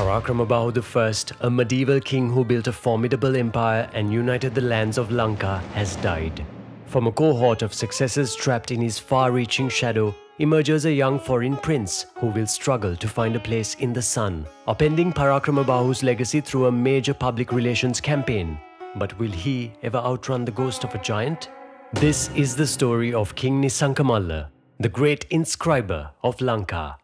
Parakramabahu I, a medieval king who built a formidable empire and united the lands of Lanka, has died. From a cohort of successors trapped in his far-reaching shadow emerges a young foreign prince who will struggle to find a place in the sun, upending Parakramabahu's legacy through a major public relations campaign. But will he ever outrun the ghost of a giant? This is the story of King Nisankamalla, the great inscriber of Lanka.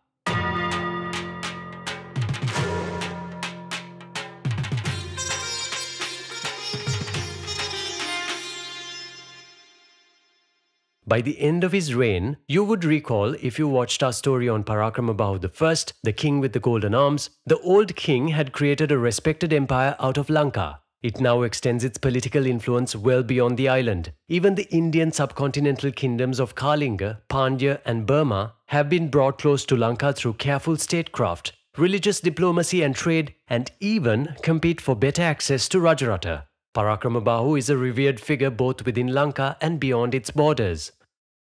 By the end of his reign, you would recall if you watched our story on Parakramabahu I, the king with the golden arms, the old king had created a respected empire out of Lanka. It now extends its political influence well beyond the island. Even the Indian subcontinental kingdoms of Kalinga, Pandya, and Burma have been brought close to Lanka through careful statecraft religious diplomacy and trade, and even compete for better access to Rajarata. Parakramabahu is a revered figure both within Lanka and beyond its borders.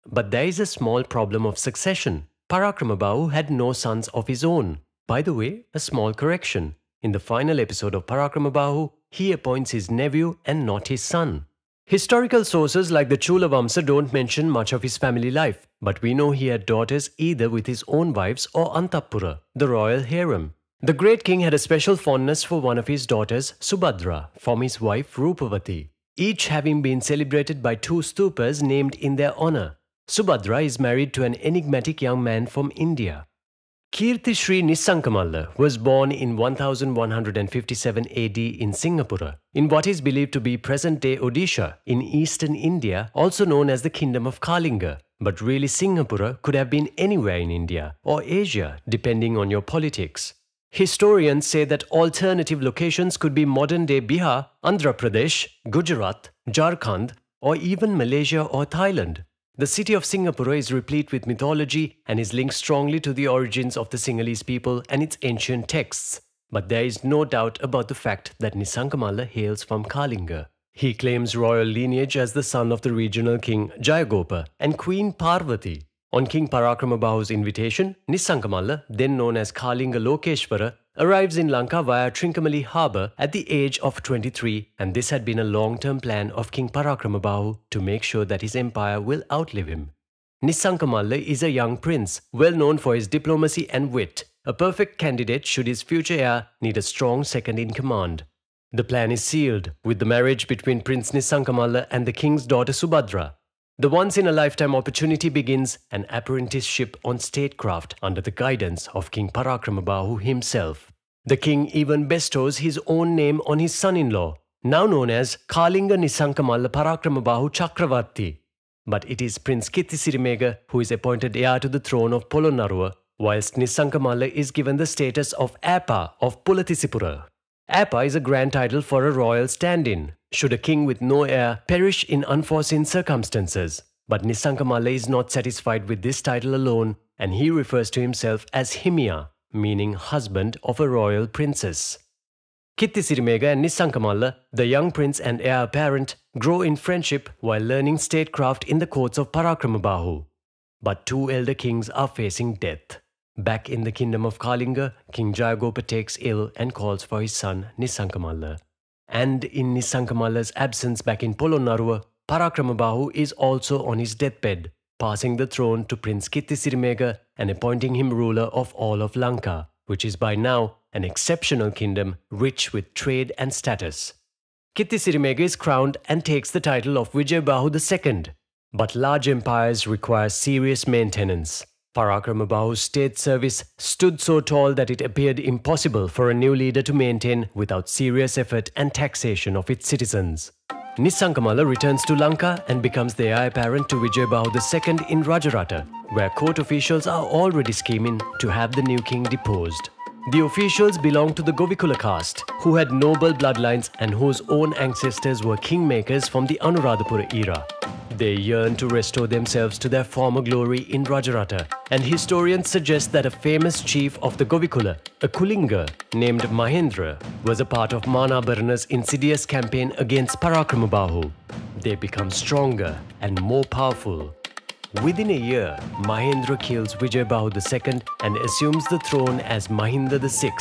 But there is a small problem of succession. Parakramabahu had no sons of his own. By the way, a small correction. In the final episode of Parakramabahu, he appoints his nephew and not his son. Historical sources like the Chulavamsa don't mention much of his family life, but we know he had daughters either with his own wives or Antapura, the royal harem. The great king had a special fondness for one of his daughters, Subhadra, from his wife Rupavati, each having been celebrated by two stupas named in their honor. Subhadra is married to an enigmatic young man from India. Kirti Sri Nisankamalla was born in 1157 AD in Singapore, in what is believed to be present day Odisha in eastern India, also known as the Kingdom of Kalinga. But really, Singapore could have been anywhere in India or Asia, depending on your politics. Historians say that alternative locations could be modern day Bihar, Andhra Pradesh, Gujarat, Jharkhand, or even Malaysia or Thailand. The city of Singapore is replete with mythology and is linked strongly to the origins of the Sinhalese people and its ancient texts. But there is no doubt about the fact that Nisankamala hails from Kalinga. He claims royal lineage as the son of the regional king Jayagopa and Queen Parvati. On King Parakramabahu's invitation, Nisankamalla, then known as Kalinga Lokeshwara, arrives in Lanka via Trincomalee harbour at the age of 23 and this had been a long-term plan of King Parakramabahu to make sure that his empire will outlive him. Nisankamalla is a young prince, well known for his diplomacy and wit, a perfect candidate should his future heir need a strong second-in-command. The plan is sealed with the marriage between Prince Nisankamala and the king's daughter Subhadra, the once in a lifetime opportunity begins an apprenticeship on statecraft under the guidance of King Parakramabahu himself. The king even bestows his own name on his son in law, now known as Kalinga Nisankamalla Parakramabahu Chakravarti. But it is Prince Kittisirimega who is appointed heir to the throne of Polonnaruwa, whilst Nisankamalla is given the status of Apa of Pulatisipura. Appa is a grand title for a royal stand in, should a king with no heir perish in unforeseen circumstances. But Nisankamala is not satisfied with this title alone, and he refers to himself as Himya, meaning husband of a royal princess. Kittisirmega and Nisankamala, the young prince and heir apparent, grow in friendship while learning statecraft in the courts of Parakramabahu. But two elder kings are facing death. Back in the kingdom of Kalinga, King Jayagopa takes ill and calls for his son Nisankamala. And in Nisankamala's absence back in Polonnaruwa, Parakramabahu is also on his deathbed, passing the throne to Prince Kittisirimega and appointing him ruler of all of Lanka, which is by now an exceptional kingdom rich with trade and status. Kittisirimega is crowned and takes the title of Vijayabahu II, but large empires require serious maintenance. Parakramabahu's state service stood so tall that it appeared impossible for a new leader to maintain without serious effort and taxation of its citizens. Nisankamala returns to Lanka and becomes the heir apparent to Vijayabahu II in Rajarata, where court officials are already scheming to have the new king deposed. The officials belonged to the Govikula caste, who had noble bloodlines and whose own ancestors were kingmakers from the Anuradhapura era. They yearned to restore themselves to their former glory in Rajarata, and historians suggest that a famous chief of the Govikula, a Kulinga named Mahendra, was a part of Manabarna's insidious campaign against Parakramabahu. They become stronger and more powerful Within a year, Mahendra kills Vijay II and assumes the throne as Mahinda VI,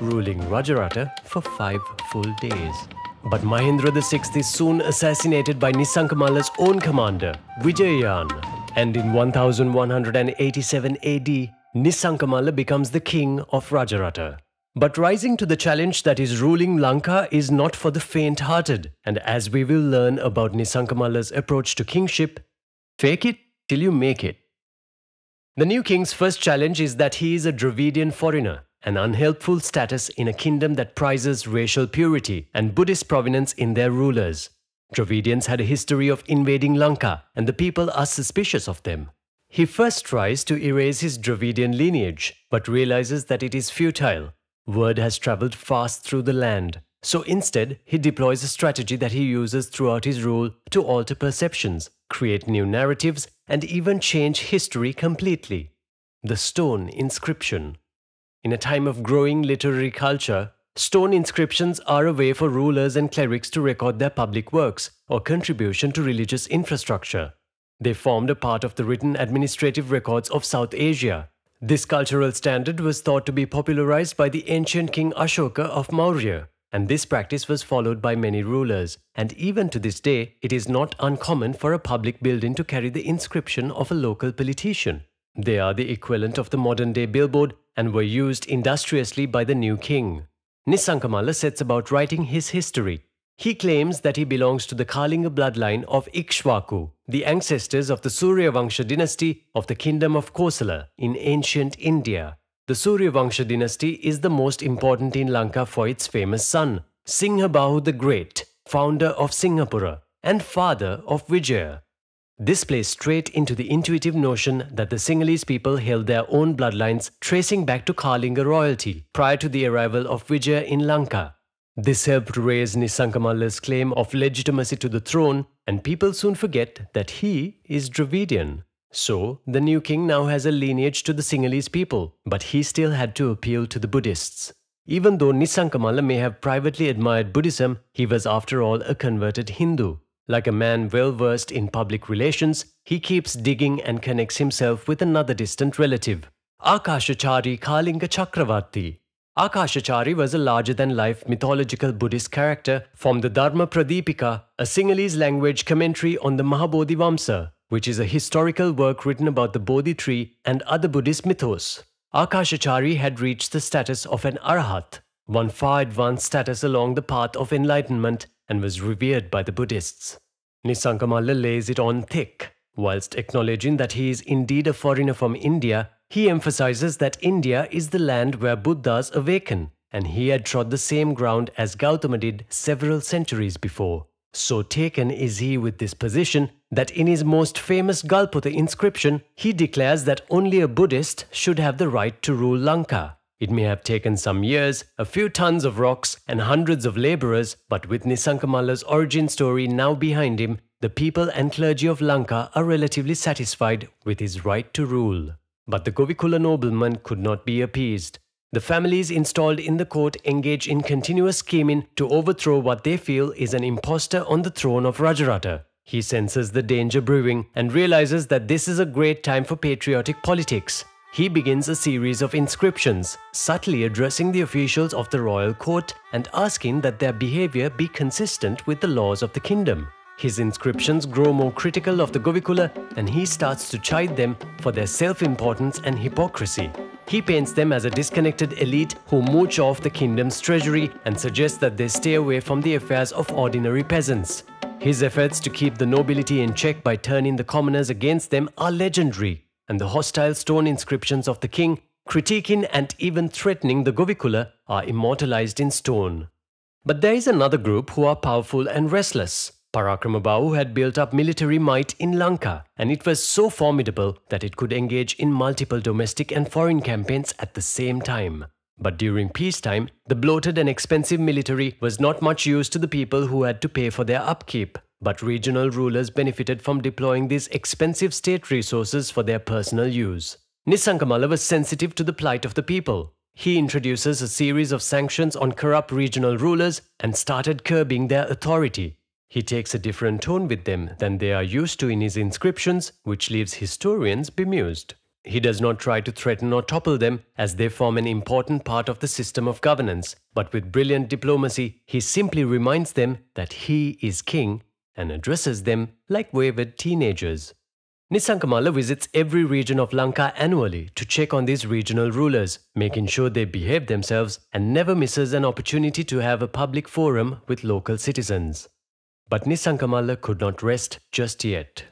ruling Rajarata for five full days. But Mahendra VI is soon assassinated by Nisankamala's own commander, Vijayan. And in 1187 AD, Nisankamala becomes the king of Rajarata. But rising to the challenge that is ruling Lanka is not for the faint-hearted, and as we will learn about Nisankamala's approach to kingship, fake it till you make it. The new king's first challenge is that he is a Dravidian foreigner, an unhelpful status in a kingdom that prizes racial purity and Buddhist provenance in their rulers. Dravidians had a history of invading Lanka, and the people are suspicious of them. He first tries to erase his Dravidian lineage, but realizes that it is futile. Word has traveled fast through the land. So instead, he deploys a strategy that he uses throughout his rule to alter perceptions, create new narratives, and even change history completely. The Stone Inscription. In a time of growing literary culture, stone inscriptions are a way for rulers and clerics to record their public works or contribution to religious infrastructure. They formed a part of the written administrative records of South Asia. This cultural standard was thought to be popularized by the ancient king Ashoka of Maurya, and this practice was followed by many rulers, and even to this day, it is not uncommon for a public building to carry the inscription of a local politician. They are the equivalent of the modern-day billboard and were used industriously by the new king. Nisankamala sets about writing his history. He claims that he belongs to the Kalinga bloodline of Ikshvaku, the ancestors of the Suryavansha dynasty of the kingdom of Kosala in ancient India. The Suryavansha dynasty is the most important in Lanka for its famous son, Singhabahu the Great, founder of Singapura and father of Vijaya. This plays straight into the intuitive notion that the Sinhalese people held their own bloodlines tracing back to Kalinga royalty prior to the arrival of Vijaya in Lanka. This helped raise Nisankamala's claim of legitimacy to the throne, and people soon forget that he is Dravidian. So, the new king now has a lineage to the Sinhalese people, but he still had to appeal to the Buddhists. Even though Nisankamala may have privately admired Buddhism, he was after all a converted Hindu. Like a man well versed in public relations, he keeps digging and connects himself with another distant relative, Akashachari Kalinga Chakravarti. Akashachari was a larger than life mythological Buddhist character from the Dharma Pradipika, a Sinhalese language commentary on the Mahabodhi Vamsa, which is a historical work written about the Bodhi tree and other Buddhist mythos. Akashachari had reached the status of an Arhat, one far advanced status along the path of enlightenment and was revered by the Buddhists. Nisankamala lays it on thick. Whilst acknowledging that he is indeed a foreigner from India, he emphasizes that India is the land where Buddhas awaken, and he had trod the same ground as Gautama did several centuries before. So taken is he with this position that in his most famous Galputa inscription, he declares that only a Buddhist should have the right to rule Lanka. It may have taken some years, a few tons of rocks, and hundreds of laborers, but with Nisankamala's origin story now behind him, the people and clergy of Lanka are relatively satisfied with his right to rule. But the Govikula nobleman could not be appeased. The families installed in the court engage in continuous scheming to overthrow what they feel is an impostor on the throne of Rajarata. He senses the danger brewing and realizes that this is a great time for patriotic politics. He begins a series of inscriptions, subtly addressing the officials of the royal court and asking that their behavior be consistent with the laws of the kingdom. His inscriptions grow more critical of the Govikula and he starts to chide them for their self-importance and hypocrisy. He paints them as a disconnected elite who mooch off the kingdom's treasury and suggests that they stay away from the affairs of ordinary peasants. His efforts to keep the nobility in check by turning the commoners against them are legendary, and the hostile stone inscriptions of the king, critiquing and even threatening the Govikula, are immortalized in stone. But there is another group who are powerful and restless. Parakramabahu had built up military might in Lanka and it was so formidable that it could engage in multiple domestic and foreign campaigns at the same time. But during peacetime, the bloated and expensive military was not much use to the people who had to pay for their upkeep. But regional rulers benefited from deploying these expensive state resources for their personal use. Nisankamala was sensitive to the plight of the people. He introduces a series of sanctions on corrupt regional rulers and started curbing their authority, he takes a different tone with them than they are used to in his inscriptions, which leaves historians bemused. He does not try to threaten or topple them, as they form an important part of the system of governance, but with brilliant diplomacy, he simply reminds them that he is king and addresses them like wayward teenagers. Nisankamala visits every region of Lanka annually to check on these regional rulers, making sure they behave themselves and never misses an opportunity to have a public forum with local citizens. But Nisankamala could not rest just yet.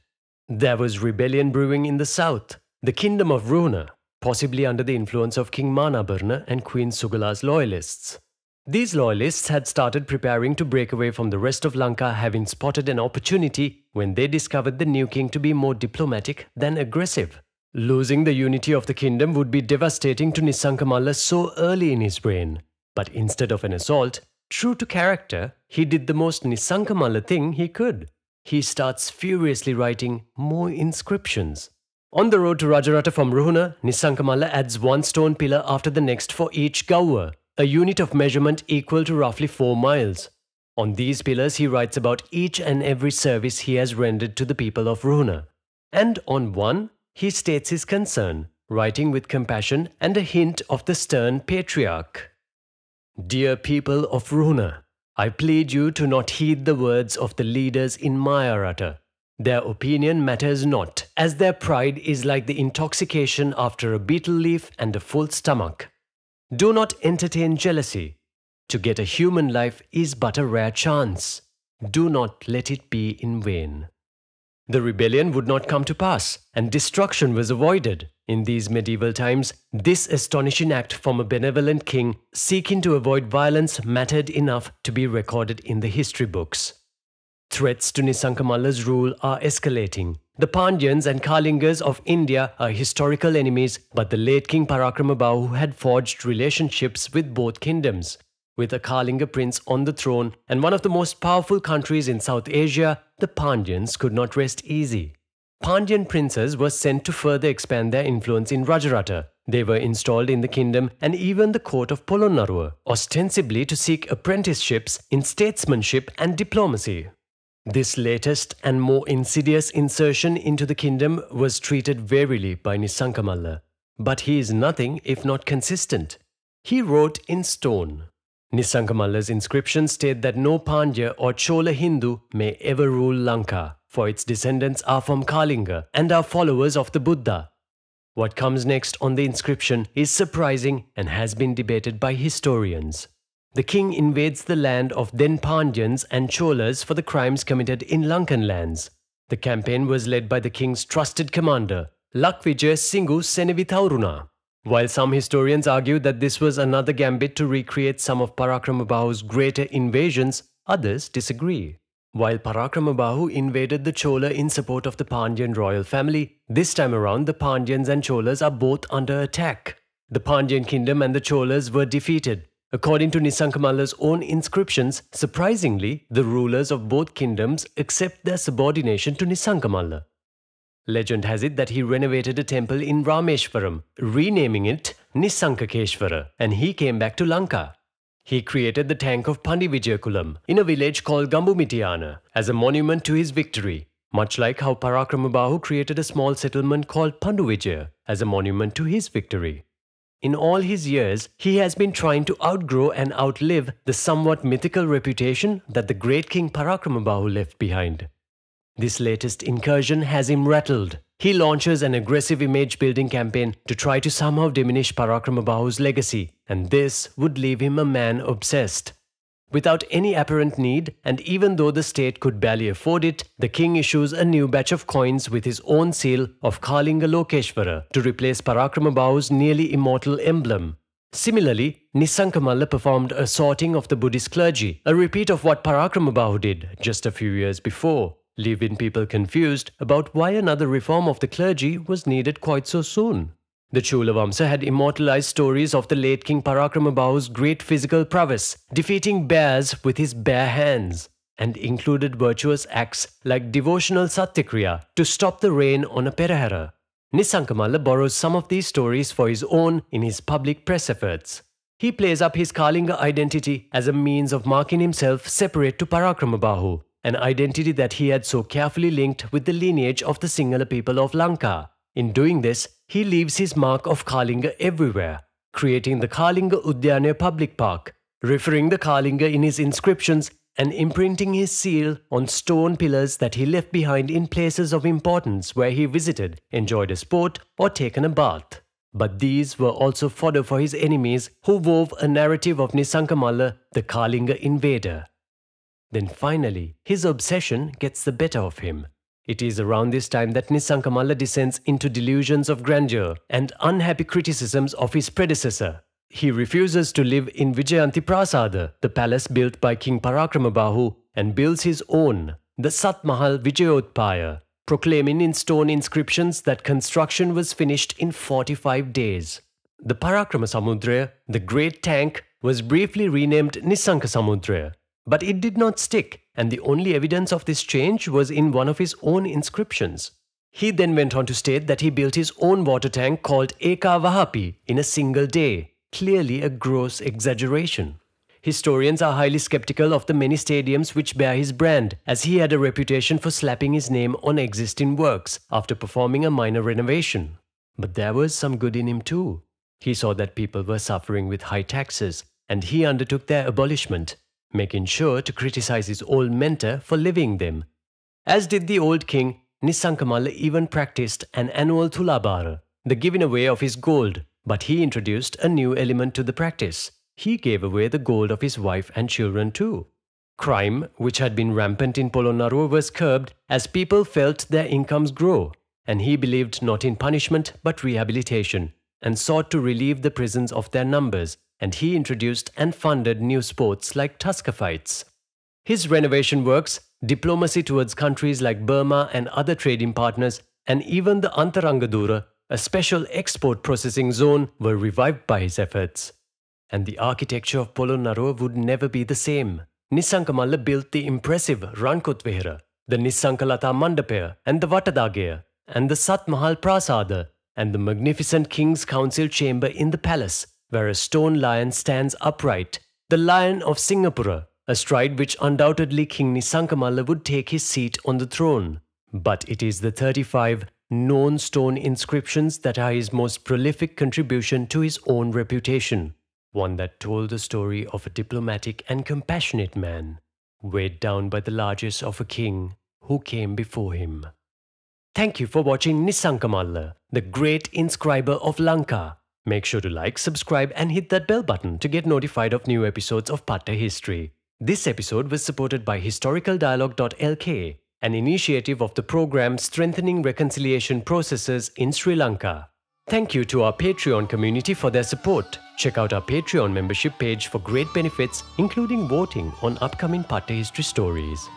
There was rebellion brewing in the south, the kingdom of Runa, possibly under the influence of King Manabarna and Queen Sugala's loyalists. These loyalists had started preparing to break away from the rest of Lanka, having spotted an opportunity when they discovered the new king to be more diplomatic than aggressive. Losing the unity of the kingdom would be devastating to Nisankamala so early in his reign. But instead of an assault, True to character, he did the most Nisankamala thing he could. He starts furiously writing more inscriptions. On the road to Rajarata from Ruhuna, Nisankamala adds one stone pillar after the next for each Gaua, a unit of measurement equal to roughly 4 miles. On these pillars, he writes about each and every service he has rendered to the people of Ruhuna. And on one, he states his concern, writing with compassion and a hint of the stern patriarch. Dear people of Runa, I plead you to not heed the words of the leaders in Mayarata. Their opinion matters not, as their pride is like the intoxication after a betel leaf and a full stomach. Do not entertain jealousy. To get a human life is but a rare chance. Do not let it be in vain. The rebellion would not come to pass, and destruction was avoided. In these medieval times, this astonishing act from a benevolent king seeking to avoid violence mattered enough to be recorded in the history books. Threats to Nisankamala's rule are escalating. The Pandyans and Kalingas of India are historical enemies, but the late King Parakramabahu had forged relationships with both kingdoms with a Karlinga prince on the throne and one of the most powerful countries in South Asia, the Pandyans could not rest easy. Pandyan princes were sent to further expand their influence in Rajarata. They were installed in the kingdom and even the court of Polonnaruwa, ostensibly to seek apprenticeships in statesmanship and diplomacy. This latest and more insidious insertion into the kingdom was treated warily by Nisankamalla, but he is nothing if not consistent. He wrote in stone Nisankamalla's inscription state that no Pandya or Chola Hindu may ever rule Lanka, for its descendants are from Kalinga and are followers of the Buddha. What comes next on the inscription is surprising and has been debated by historians. The king invades the land of then Pandyans and Cholas for the crimes committed in Lankan lands. The campaign was led by the king's trusted commander, Lakvijaya Singhu Senevithauruna. While some historians argue that this was another gambit to recreate some of Parakramabahu's greater invasions, others disagree. While Parakramabahu invaded the Chola in support of the Pandyan royal family, this time around the Pandyans and Cholas are both under attack. The Pandyan kingdom and the Cholas were defeated. According to Nisankamala's own inscriptions, surprisingly, the rulers of both kingdoms accept their subordination to Nisankamala. Legend has it that he renovated a temple in Rameshwaram, renaming it Nisankakeshwara, and he came back to Lanka. He created the tank of Pandivijayakulam in a village called Gambumitiyana as a monument to his victory, much like how Parakramabahu created a small settlement called Panduvijaya as a monument to his victory. In all his years, he has been trying to outgrow and outlive the somewhat mythical reputation that the great king Parakramabahu left behind. This latest incursion has him rattled. He launches an aggressive image building campaign to try to somehow diminish Parakramabahu's legacy, and this would leave him a man obsessed. Without any apparent need, and even though the state could barely afford it, the king issues a new batch of coins with his own seal of Kalinga Lokeshvara to replace Parakramabahu's nearly immortal emblem. Similarly, Nisankamala performed a sorting of the Buddhist clergy, a repeat of what Parakramabahu did just a few years before. Leaving people confused about why another reform of the clergy was needed quite so soon. The Chulavamsa had immortalized stories of the late King Parakramabahu's great physical prowess, defeating bears with his bare hands, and included virtuous acts like devotional satyakriya to stop the rain on a perahara. Nisankamala borrows some of these stories for his own in his public press efforts. He plays up his Kalinga identity as a means of marking himself separate to Parakramabahu an identity that he had so carefully linked with the lineage of the Sinhala people of Lanka. In doing this, he leaves his mark of Kalinga everywhere, creating the Kalinga Udyana Public Park, referring the Kalinga in his inscriptions and imprinting his seal on stone pillars that he left behind in places of importance where he visited, enjoyed a sport, or taken a bath. But these were also fodder for his enemies who wove a narrative of Nisankamala, the Kalinga invader. Then finally, his obsession gets the better of him. It is around this time that Nisankamala descends into delusions of grandeur and unhappy criticisms of his predecessor. He refuses to live in Vijayanti Prasada, the palace built by King Parakramabahu, and builds his own, the Satmahal Vijayotpaya, proclaiming in stone inscriptions that construction was finished in 45 days. The Parakramasamudra, the great tank, was briefly renamed Nisankasamudra, but it did not stick, and the only evidence of this change was in one of his own inscriptions. He then went on to state that he built his own water tank called Eka Vahapi in a single day, clearly a gross exaggeration. Historians are highly skeptical of the many stadiums which bear his brand, as he had a reputation for slapping his name on existing works after performing a minor renovation. But there was some good in him too. He saw that people were suffering with high taxes, and he undertook their abolishment making sure to criticize his old mentor for leaving them. As did the old king, Nisankamala even practiced an annual tulabara, the giving away of his gold, but he introduced a new element to the practice. He gave away the gold of his wife and children too. Crime, which had been rampant in Polonnaruwa, was curbed as people felt their incomes grow, and he believed not in punishment but rehabilitation, and sought to relieve the prisons of their numbers and he introduced and funded new sports like tusker fights. His renovation works, diplomacy towards countries like Burma and other trading partners, and even the Antarangadura, a special export processing zone, were revived by his efforts. And the architecture of Polonnaruwa would never be the same. Nisankamala built the impressive Rankotvehara, the Nisankalata Mandapaya, and the Vatadagaya, and the Satmahal Prasada, and the magnificent King's Council chamber in the palace, where a stone lion stands upright, the Lion of Singapore, astride which undoubtedly King Nisankamala would take his seat on the throne. But it is the 35 known stone inscriptions that are his most prolific contribution to his own reputation, one that told the story of a diplomatic and compassionate man, weighed down by the largesse of a king who came before him. Thank you for watching Nisankamala, the great inscriber of Lanka. Make sure to like, subscribe, and hit that bell button to get notified of new episodes of Patta History. This episode was supported by historicaldialogue.lk, an initiative of the program Strengthening Reconciliation Processes in Sri Lanka. Thank you to our Patreon community for their support. Check out our Patreon membership page for great benefits, including voting on upcoming Patta History stories.